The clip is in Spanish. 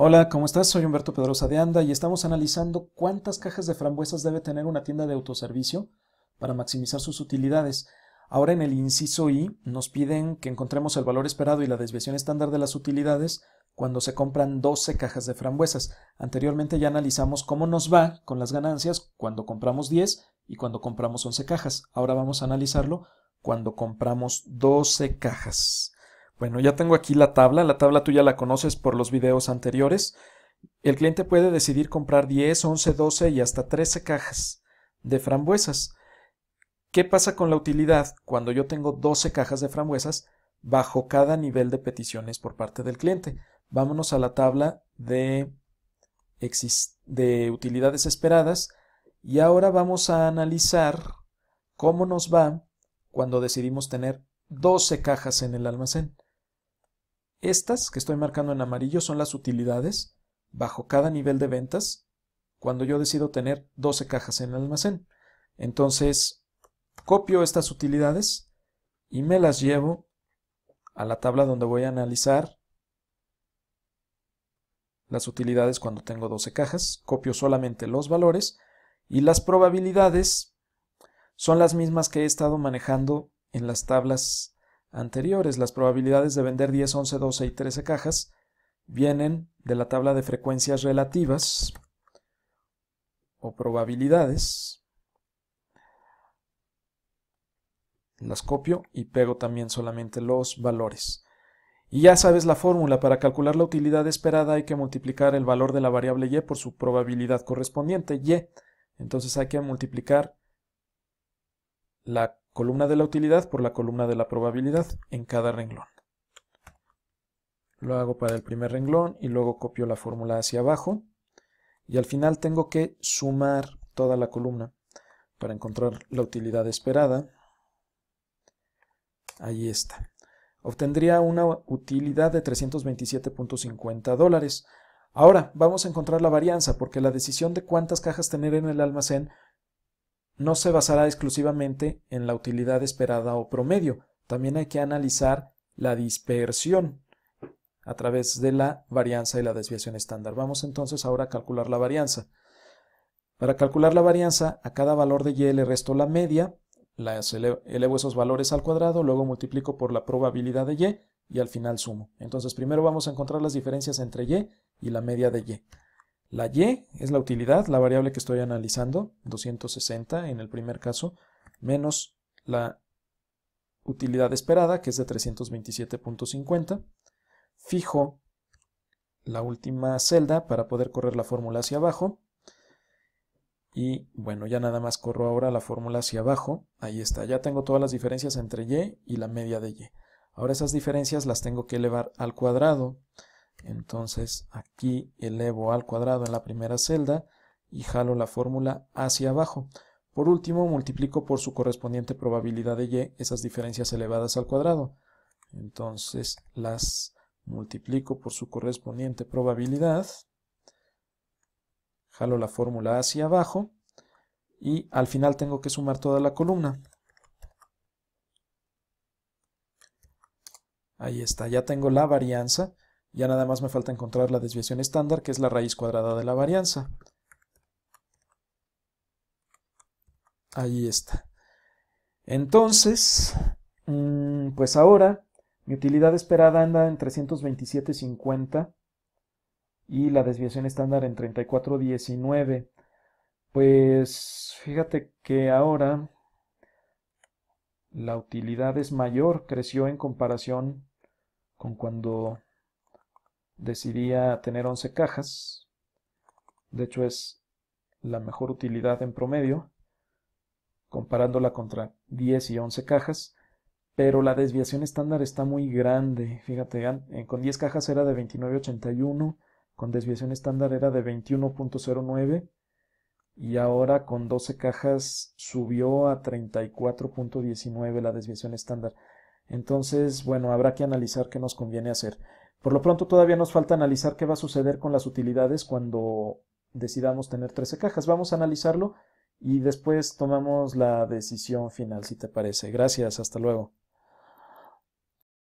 Hola, ¿cómo estás? Soy Humberto Pedrosa de Anda y estamos analizando cuántas cajas de frambuesas debe tener una tienda de autoservicio para maximizar sus utilidades. Ahora en el inciso I nos piden que encontremos el valor esperado y la desviación estándar de las utilidades cuando se compran 12 cajas de frambuesas. Anteriormente ya analizamos cómo nos va con las ganancias cuando compramos 10 y cuando compramos 11 cajas. Ahora vamos a analizarlo cuando compramos 12 cajas. Bueno, ya tengo aquí la tabla. La tabla tú ya la conoces por los videos anteriores. El cliente puede decidir comprar 10, 11, 12 y hasta 13 cajas de frambuesas. ¿Qué pasa con la utilidad cuando yo tengo 12 cajas de frambuesas bajo cada nivel de peticiones por parte del cliente? Vámonos a la tabla de, de utilidades esperadas y ahora vamos a analizar cómo nos va cuando decidimos tener 12 cajas en el almacén. Estas que estoy marcando en amarillo son las utilidades bajo cada nivel de ventas cuando yo decido tener 12 cajas en el almacén. Entonces, copio estas utilidades y me las llevo a la tabla donde voy a analizar las utilidades cuando tengo 12 cajas. Copio solamente los valores y las probabilidades son las mismas que he estado manejando en las tablas anteriores, las probabilidades de vender 10, 11, 12 y 13 cajas vienen de la tabla de frecuencias relativas o probabilidades. Las copio y pego también solamente los valores. Y ya sabes la fórmula, para calcular la utilidad esperada hay que multiplicar el valor de la variable y por su probabilidad correspondiente, y. Entonces hay que multiplicar la columna de la utilidad por la columna de la probabilidad en cada renglón. Lo hago para el primer renglón y luego copio la fórmula hacia abajo. Y al final tengo que sumar toda la columna para encontrar la utilidad esperada. Ahí está. Obtendría una utilidad de 327.50 dólares. Ahora vamos a encontrar la varianza porque la decisión de cuántas cajas tener en el almacén no se basará exclusivamente en la utilidad esperada o promedio. También hay que analizar la dispersión a través de la varianza y la desviación estándar. Vamos entonces ahora a calcular la varianza. Para calcular la varianza, a cada valor de y le resto la media, elevo esos valores al cuadrado, luego multiplico por la probabilidad de y y al final sumo. Entonces primero vamos a encontrar las diferencias entre y y la media de y. La y es la utilidad, la variable que estoy analizando, 260 en el primer caso, menos la utilidad esperada, que es de 327.50. Fijo la última celda para poder correr la fórmula hacia abajo. Y bueno, ya nada más corro ahora la fórmula hacia abajo. Ahí está, ya tengo todas las diferencias entre y y la media de y. Ahora esas diferencias las tengo que elevar al cuadrado. Entonces aquí elevo al cuadrado en la primera celda y jalo la fórmula hacia abajo. Por último, multiplico por su correspondiente probabilidad de y esas diferencias elevadas al cuadrado. Entonces las multiplico por su correspondiente probabilidad, jalo la fórmula hacia abajo y al final tengo que sumar toda la columna. Ahí está, ya tengo la varianza. Ya nada más me falta encontrar la desviación estándar, que es la raíz cuadrada de la varianza. Ahí está. Entonces, mm, pues ahora mi utilidad esperada anda en 327.50 y la desviación estándar en 34.19. Pues fíjate que ahora la utilidad es mayor, creció en comparación con cuando decidía tener 11 cajas. De hecho es la mejor utilidad en promedio, comparándola contra 10 y 11 cajas. Pero la desviación estándar está muy grande. Fíjate, eh, con 10 cajas era de 29.81, con desviación estándar era de 21.09 y ahora con 12 cajas subió a 34.19 la desviación estándar. Entonces, bueno, habrá que analizar qué nos conviene hacer. Por lo pronto todavía nos falta analizar qué va a suceder con las utilidades cuando decidamos tener 13 cajas. Vamos a analizarlo y después tomamos la decisión final, si te parece. Gracias, hasta luego.